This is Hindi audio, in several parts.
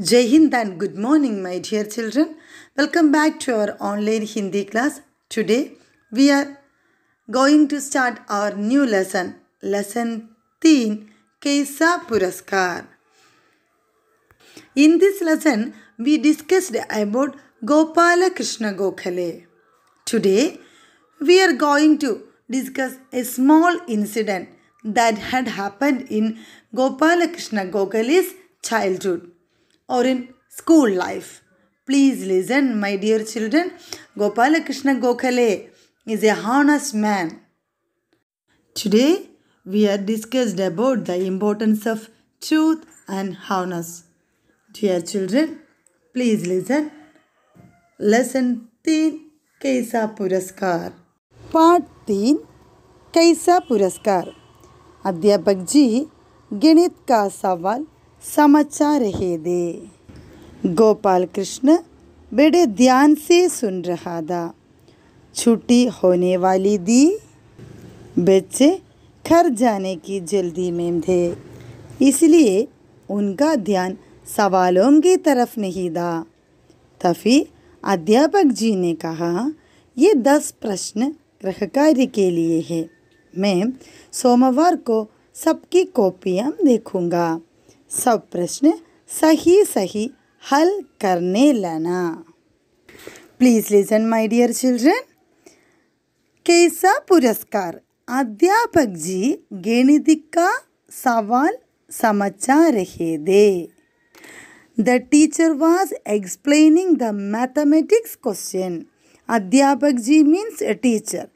Jai Hind and good morning my dear children. Welcome back to our online Hindi class. Today we are going to start our new lesson. Lesson 3 Kesa Puraskar. In this lesson we discussed about Gopala Krishna Gokhale. Today we are going to discuss a small incident that had happened in Gopala Krishna Gokhale's childhood. or in school life. Please listen, my dear children. Gopalakrishna Gokhale is a honest man. Today, we have discussed about the importance of truth and honest. Dear children, please listen. Lesson तीन कैसा पुरस्कार पाठ तीन कैसा पुरस्कार अध्यापक जी गणित का सवाल समाचार है दे गोपाल कृष्ण बड़े ध्यान से सुन रहा था छुट्टी होने वाली दी बच्चे घर जाने की जल्दी में थे इसलिए उनका ध्यान सवालों की तरफ नहीं था तभी अध्यापक जी ने कहा ये दस प्रश्न गृह कार्य के लिए है मैं सोमवार को सबकी कॉपियाँ देखूंगा सब प्रश्न सही सही हल करने लेना please listen my dear children कैसा पुरस्कार अध्यापक जी गणित का सवाल समझा रहे थे the teacher was explaining the mathematics question अध्यापक जी मीन्स टीचर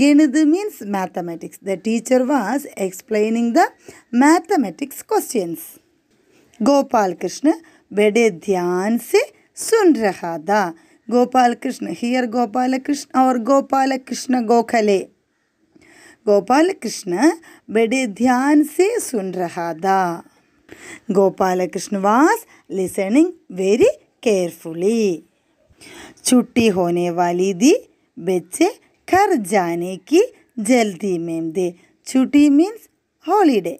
गणित means mathematics the teacher was explaining the mathematics question Gopal Krishna बड़े ध्यान से सुन रहा था गोपाल कृष्ण हियर गोपाल कृष्ण और गोपाल कृष्ण गोखले गोपाल कृष्ण बड़े ध्यान से सुन रहा था गोपाल कृष्ण वास लिसनिंग वेरी केयरफुली छुट्टी होने वाली थी बच्चे घर जाने की जल्दी में दे छुट्टी मीन्स हॉलीडे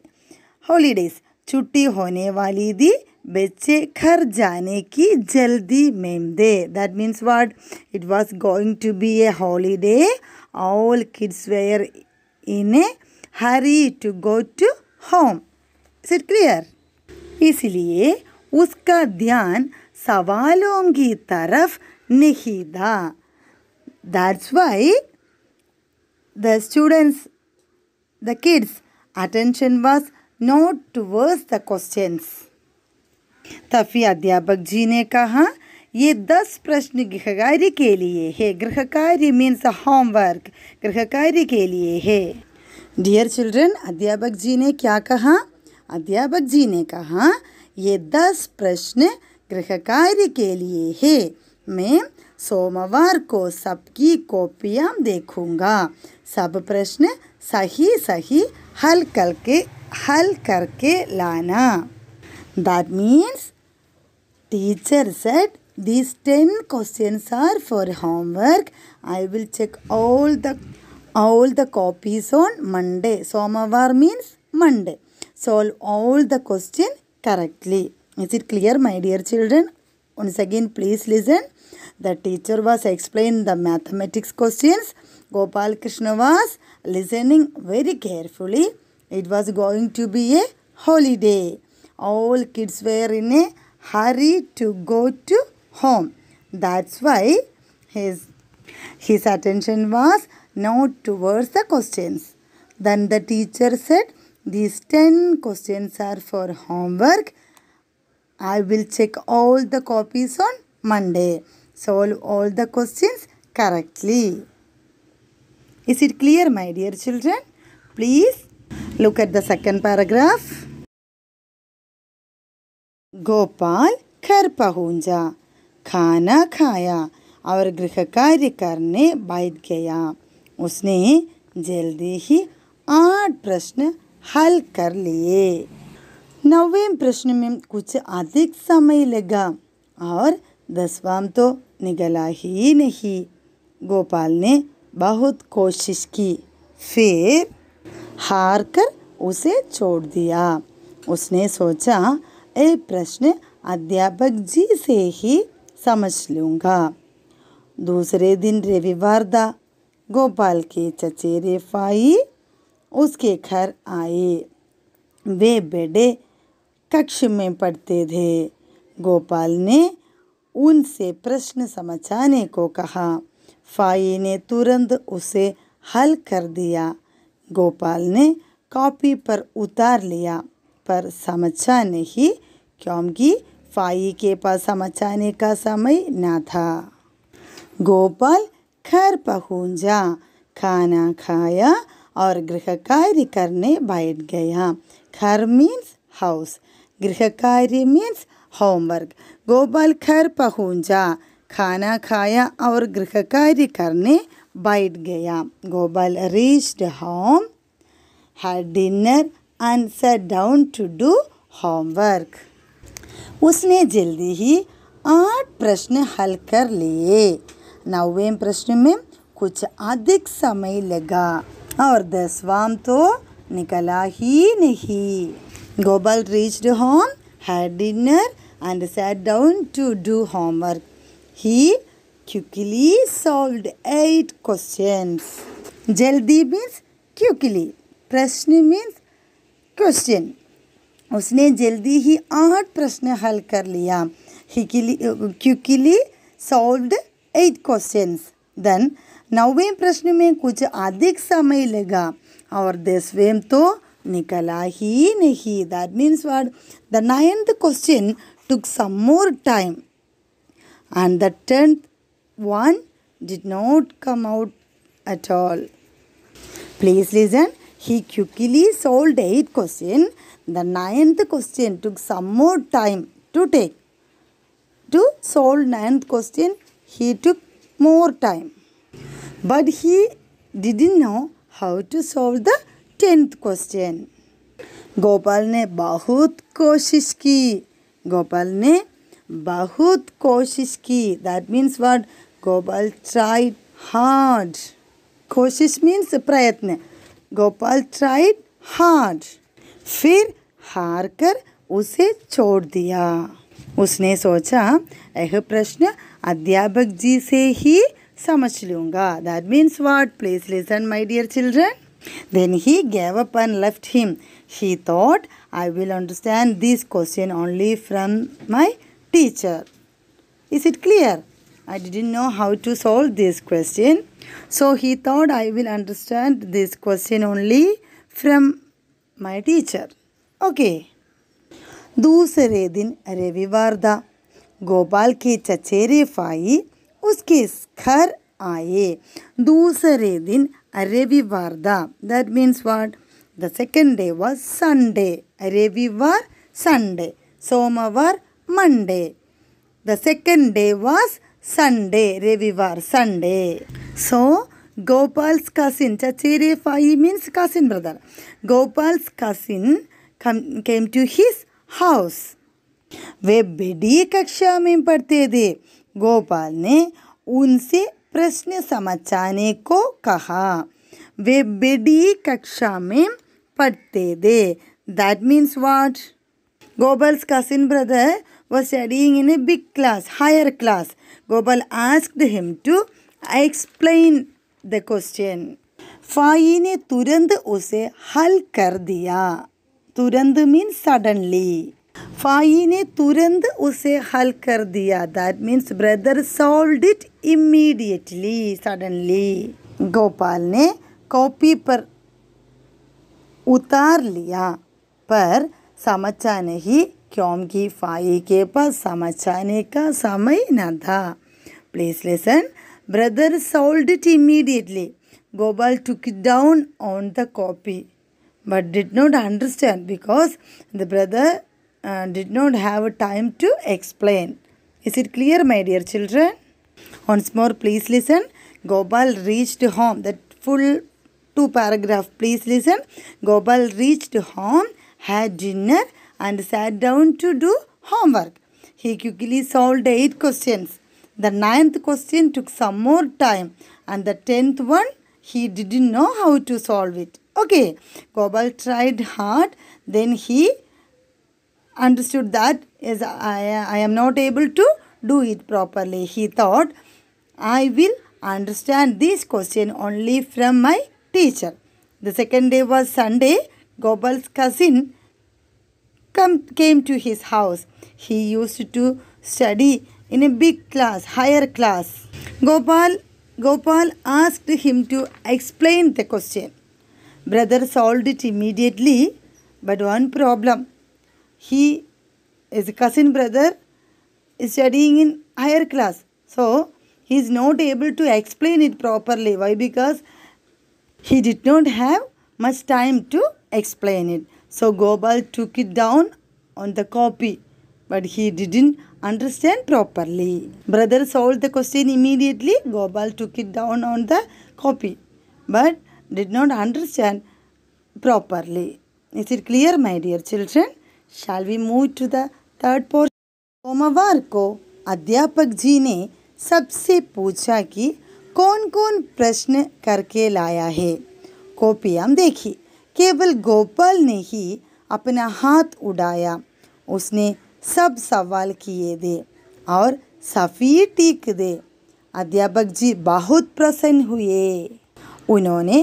हॉलीडेज छुट्टी होने वाली थी बच्चे घर जाने की जल्दी दे that means what it was going to be a holiday all kids were in a hurry to go to home is it clear इसलिए उसका ध्यान सवालों की तरफ नहीं था that's why the students the kids attention was not towards the questions तफी अध्यापक जी ने कहा ये दस प्रश्न गृह कार्य के लिए है गृह कार्य मीन्स होमवर्क गृह कार्य के लिए है डियर चिल्ड्रन अध्यापक जी ने क्या कहा अध्यापक जी ने कहा ये दस प्रश्न गृह कार्य के लिए है मैं सोमवार को सबकी कॉपियाँ देखूंगा सब प्रश्न सही सही हल करके हल करके लाना that means teacher said these 10 questions are for homework i will check all the all the copies on monday somavar means monday solve all the questions correctly is it clear my dear children once again please listen the teacher was explaining the mathematics questions gopal krishna was listening very carefully it was going to be a holiday. All kids were in a hurry to go to home. That's why his, his attention was not towards the questions. Then the teacher said, These 10 questions are for homework. I will check all the copies on Monday. Solve all the questions correctly. Is it clear, my dear children? Please Look at the second paragraph. Gopal घर पहुंचा खाना खाया और गृह कार्य करने बैठ गया उसने जल्दी ही आठ प्रश्न हल कर लिए नवें प्रश्न में कुछ अधिक समय लगा और दसवां तो निकला ही नहीं गोपाल ने बहुत कोशिश की फिर हार कर उसे छोड़ दिया उसने सोचा ये प्रश्न अध्यापक जी से ही समझ लूँगा दूसरे दिन रविवार था गोपाल के चचेरे फाई उसके घर आए वे बेटे कक्ष में पढ़ते थे गोपाल ने उनसे प्रश्न समझाने को कहा फाई ने तुरंत उसे हल कर दिया गोपाल ने कॉपी पर उतार लिया पर समझा नहीं क्योंकि फाई के पास समझाने का समय न था गोपाल घर पहुंचा खाना खाया और गृह कार्य करने बैठ गया घर मीन्स हाउस गृह कार्य मीन्स होमवर्क गोपाल घर पहुंचा खाना खाया और गृह कार्य करने बैठ गया Gopal reached home had dinner and sat down to do homework उसने जल्दी ही आठ प्रश्न हल कर लिए नवे प्रश्न में कुछ अधिक समय लगा और दसवां तो निकला ही नहीं Gopal reached home had dinner and sat down to do homework ही quickly solved eight questions. जल्दी means quickly. प्रश्न means question. उसने जल्दी ही आठ प्रश्न हल कर लिया quickly solved eight questions. Then नौवें प्रश्न में कुछ अधिक समय लगा और दसवें तो निकला ही नहीं that means word the ninth question took some more time and the tenth one did not come out at all. Please listen. He quickly solved eight question. The ninth question took some more time to take. To solve ninth question, he took more time. But he didn't know how to solve the tenth question. Gopal ne बहुत koshish ki. Gopal ne बहुत koshish ki. That means what? Gopal tried hard कोशिश मीन्स प्रयत्न गोपाल ट्राइड हार्ड फिर हार कर उसे छोड़ दिया उसने सोचा यह प्रश्न अध्यापक जी से ही समझ लूंगा that means what please listen my dear children then he gave up and left him he thought I will understand this question only from my teacher is it clear I didn't know how to solve this question. So he thought I will understand this question only from my teacher. Okay. दूसरे दिन रविवार था गोपाल के चचेरे फाई उसके घर आए दूसरे दिन रविवार था that means what the second day was Sunday रविवार संडे सोमवार Monday the second day was Sunday रविवार संडे सो गोपाल कसीन चचेरे फाई mean cousin brother Gopal's cousin come to his house वे बेडी कक्षा में पढ़ते थे गोपाल ने उनसे प्रश्न समझाने को कहा वे बेडी कक्षा में पढ़ते थे that means what Gopal cousin brother was studying in a big class, higher class. Gopal asked him to explain the question. फाई ने तुरंत उसे हल कर दिया तुरंत मीन सडनली फाई ने तुरंत उसे हल कर दिया that means brother solve it immediately suddenly Gopal ने कॉपी पर उतार लिया पर समझा नहीं क्योंकि फाई के पास समझाने का समय न था please listen brother solved it immediately Gopal took it down on the copy but did not understand because the brother did not have time to explain is it clear my dear children once more please listen Gopal reached home that full two paragraph please listen Gopal reached home had dinner and sat down to do homework. He quickly solved eight questions. The ninth question took some more time, and the tenth one he didn't know how to solve it. Okay, Gobal tried hard, then he understood that is I, I am not able to do it properly. He thought, I will understand this question only from my teacher. The second day was Sunday. Gobal's cousin come, came to his house. He used to study in a big class, higher class. Gopal, Gopal asked him to explain the question. Brother solved it immediately, but one problem. He, his cousin brother, is studying in higher class. So, he is not able to explain it properly. Why? Because he did not have much time to explain it. So Gopal took it down on the copy, but he didn't understand properly. Brother solved the question immediately. Gopal took it down on the copy, but did not understand properly. Is it clear, my dear children? Shall we move to the third portion? homework ko adhyapak ji ne sabse pucha ki कौन कौन प्रश्न करके लाया है कॉपी हम देखी केवल गोपाल ने ही अपना हाथ उड़ाया उसने सब सवाल किए दे और सफ़ी टीक दे अध्यापक जी बहुत प्रसन्न हुए उन्होंने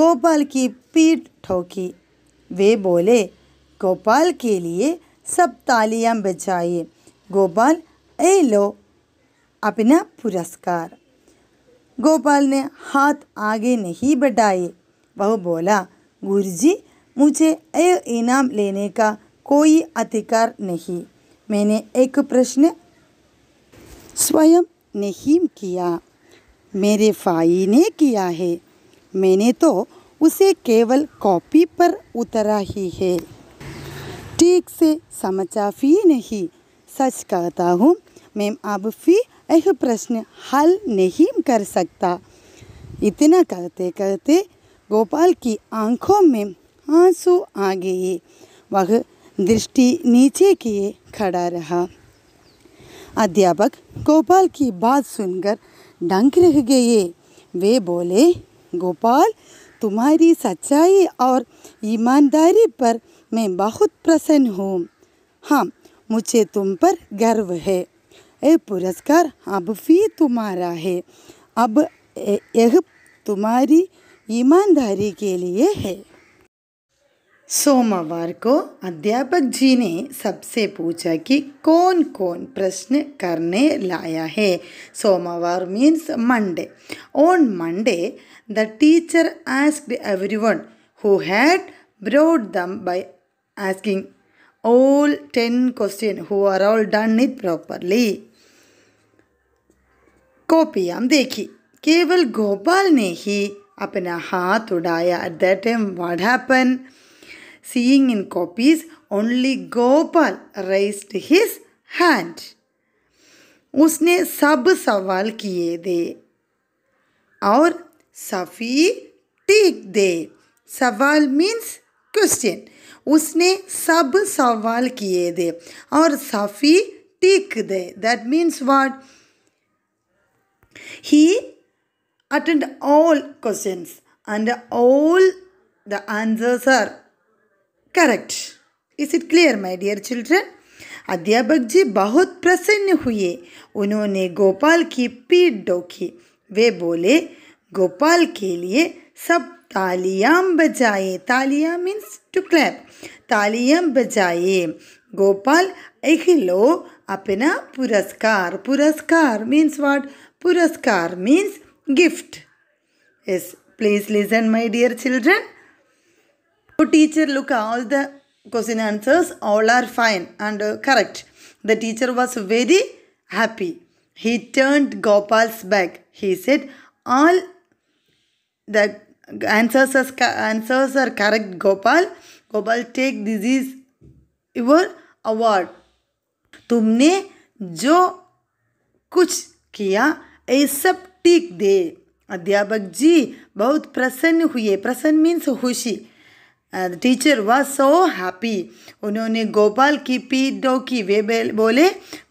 गोपाल की पीठ ठोकी वे बोले गोपाल के लिए सब तालियां बजाए गोपाल ए लो अपना पुरस्कार गोपाल ने हाथ आगे नहीं बढ़ाए वह बोला गुरु जी मुझे यह इनाम लेने का कोई अधिकार नहीं मैंने एक प्रश्न स्वयं नहीं किया मेरे फाई ने किया है मैंने तो उसे केवल कॉपी पर उतरा ही है ठीक से समझा फी नहीं सच कहता हूँ मैम अब फी यह प्रश्न हल नहीं कर सकता इतना कहते कहते गोपाल की आंखों में आंसू आ गए वह दृष्टि नीचे किए खड़ा रहा अध्यापक गोपाल की बात सुनकर डंक रह गए वे बोले गोपाल तुम्हारी सच्चाई और ईमानदारी पर मैं बहुत प्रसन्न हूँ हाँ मुझे तुम पर गर्व है ये पुरस्कार अब भी तुम्हारा है अब यह तुम्हारी ईमानदारी के लिए है सोमवार को अध्यापक जी ने सबसे पूछा कि कौन कौन प्रश्न करने लाया है सोमवार means Monday on Monday the teacher asked everyone who had brought them by asking all ten question who are all done it properly copy हम देखी केवल गोपाल ने ही अपना हाथ उड़ाया at that time what happen seeing in copies only Gopal raised his hand उसने सब सवाल किए दे और सफ़ी टीक दे सवाल मीन्स क्वेश्चन उसने सब सवाल किए दे और सफ़ी टीक दे that means what he attend all questions and all the answers are correct. Is it clear, my dear children? अध्यापक जी बहुत प्रसन्न हुए उन्होंने गोपाल की पीठ डोकी वे बोले गोपाल के लिए सब तालियां बजाए तालियां मीन्स टू क्लैप तालियां बजाए गोपाल लो अपना पुरस्कार पुरस्कार मीन्स वाट पुरस्कार means gift. Yes, please listen my dear children. So teacher look all the question answers all are fine and uh, correct. The teacher was very happy. He turned Gopal's back. He said all the answers are, answers are correct Gopal. Gopal take this is your award. तुमने जो कुछ किया एक्सेप्ट टीक दे अध्यापक जी बहुत प्रसन्न हुए प्रसन्न मीन्स खुशी टीचर वॉज सो हैप्पी उन्होंने गोपाल की पीठ डोकी वे बोले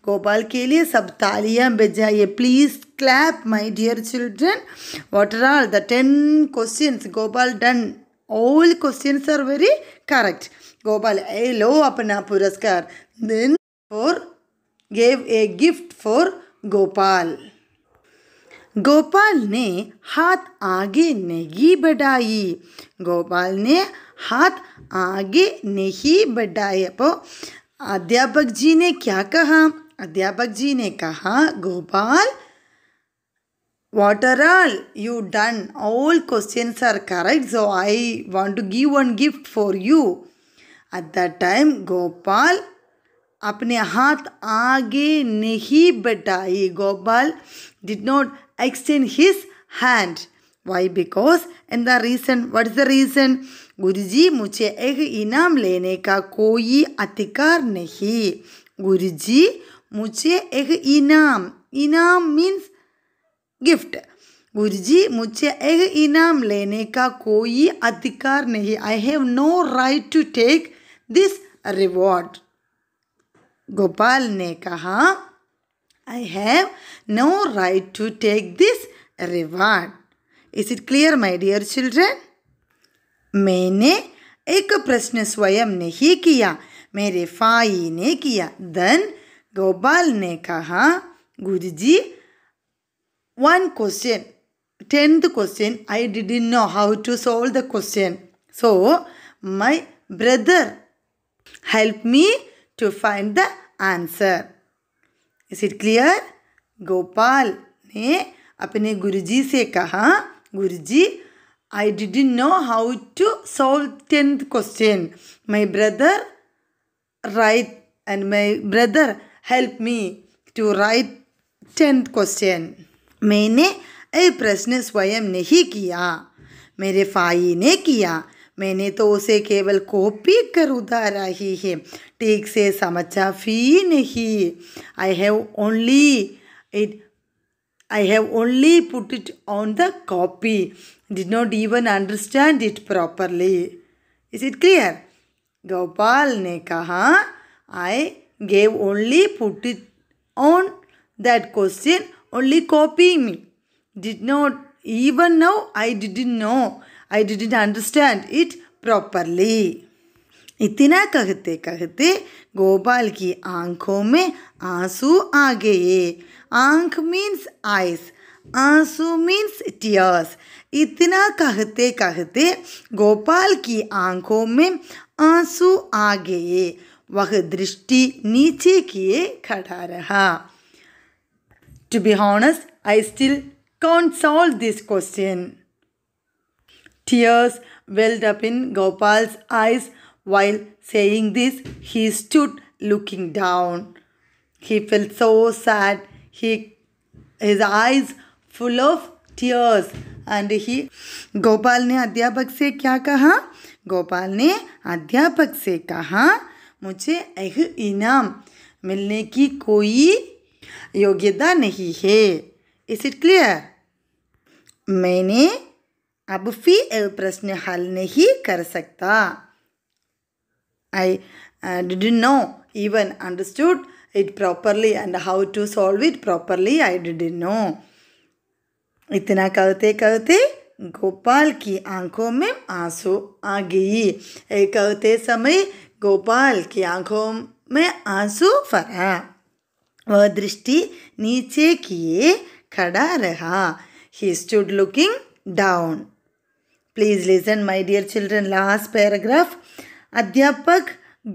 गोपाल के लिए सब तालियां बजाइए please clap my dear children what are the ten questions Gopal done all questions are very correct Gopal ए लो अपना पुरस्कार then for gave a gift for Gopal Gopal ने हाथ आगे नहीं बढ़ाई गोपाल ने हाथ आगे नहीं बढ़ाए अब अध्यापक जी ने क्या कहा अध्यापक जी ने कहा Gopal what are all you done all question are correct so I want to give one gift for you at the time Gopal अपने हाथ आगे नहीं बढ़ाई Gopal did not extend his hand. Why? Because and the reason. What is the reason? गुरुजी मुझे एक इनाम लेने का कोई अधिकार नहीं गुरुजी मुझे एक इनाम इनाम मीन्स गिफ्ट गुरुजी मुझे एक इनाम लेने का कोई अधिकार नहीं I have no right to take this reward Gopal ने कहा I have no right to take this reward. Is it clear, my dear children? मैंने एक प्रश्न स्वयं नहीं किया मेरे फाई ने किया धन गोपाल ने कहा Guruji one question, tenth question, I didn't know how to solve the question. So, my brother helped me to find the answer. Is it clear Gopal ने अपने गुरुजी से कहा Guruji I did know how to solve tenth question my brother write and my brother help me to write tenth question मैंने ये प्रश्न स्वयं नहीं किया मेरे फाई ने किया मैंने तो उसे केवल कॉपी कर उतारा ही है ठीक से समझा फी नहीं I have only it I have only put it on the copy. Did not even understand it properly is it clear Gopal ने कहा I gave only put it on that question only copy me did not even know I did know I didn't understand it properly. इतना कहते कहते गोपाल की आंखों में आंसू आ गए आंख मीन्स आइस आंसू मीन्स टीयर्स इतना कहते कहते गोपाल की आंखों में आंसू आ गए वह दृष्टि नीचे किए खड़ा रहा to be honest I still can't solve this question Tears welled up in Gopal's eyes while saying this. He stood looking down. He felt so sad. He, his eyes full of tears. and he Gopal ne adhyapak se kya kaha Gopal ne adhyapak se kaha मुझे एक इनाम मिलने की कोई योग्यता नहीं है इस इट क्लियर मैंने अब फिर प्रश्न हल नहीं कर सकता I uh, didn't know, even understood it properly and how to solve it properly, I didn't know. इतना कहते कहते गोपाल की आंखों में आंसू आ गई कहते समय गोपाल की आंखों में आंसू फरा वह दृष्टि नीचे किए खड़ा रहा he stood looking down please listen my dear children last paragraph अध्यापक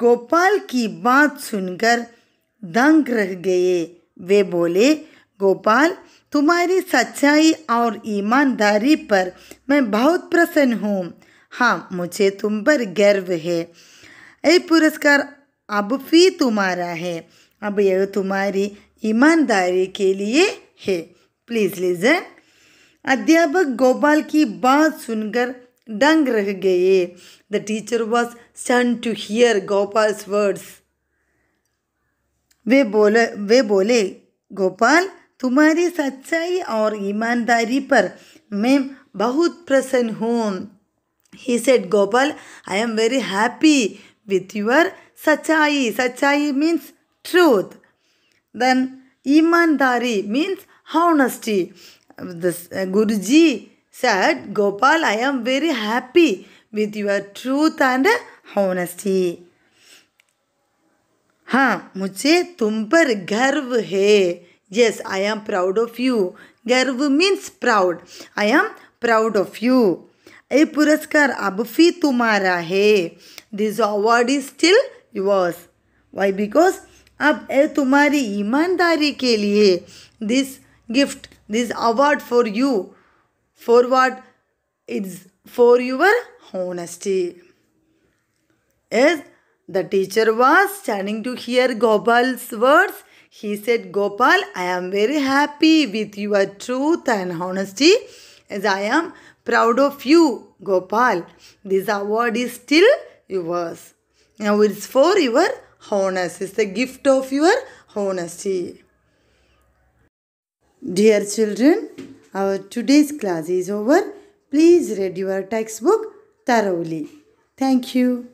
गोपाल की बात सुनकर दंग रह गए वे बोले गोपाल तुम्हारी सच्चाई और ईमानदारी पर मैं बहुत प्रसन्न हूँ हाँ मुझे तुम पर गर्व है ये पुरस्कार अब भी तुम्हारा है अब यह तुम्हारी ईमानदारी के लिए है प्लीज़ लिजन अध्यापक गोपाल की बात सुनकर डंग रह गए the teacher was stunned to hear Gopal's words वे बोले वे बोले गोपाल तुम्हारी सच्चाई और ईमानदारी पर मैं बहुत प्रसन्न हूँ he said Gopal I am very happy with your सच्चाई सच्चाई मीन्स ट्रूथ देन ईमानदारी means honesty this uh, Guruji said, Gopal, I am very happy with your truth and honesty. हाँ mujhe tum par garv hai yes i am proud of you garv means proud i am proud of you ये पुरस्कार अब भी तुम्हारा है this award is still yours why because अब ए तुम्हारी ईमानदारी के लिए this gift this award for you. For what? It's for your honesty. Yes, the teacher was standing to hear Gopal's words. He said, Gopal, I am very happy with your truth and honesty as I am proud of you, Gopal. This award is still yours. Now it's for your honesty. It's the gift of your honesty. Dear children, our today's class is over. Please read your textbook thoroughly. Thank you.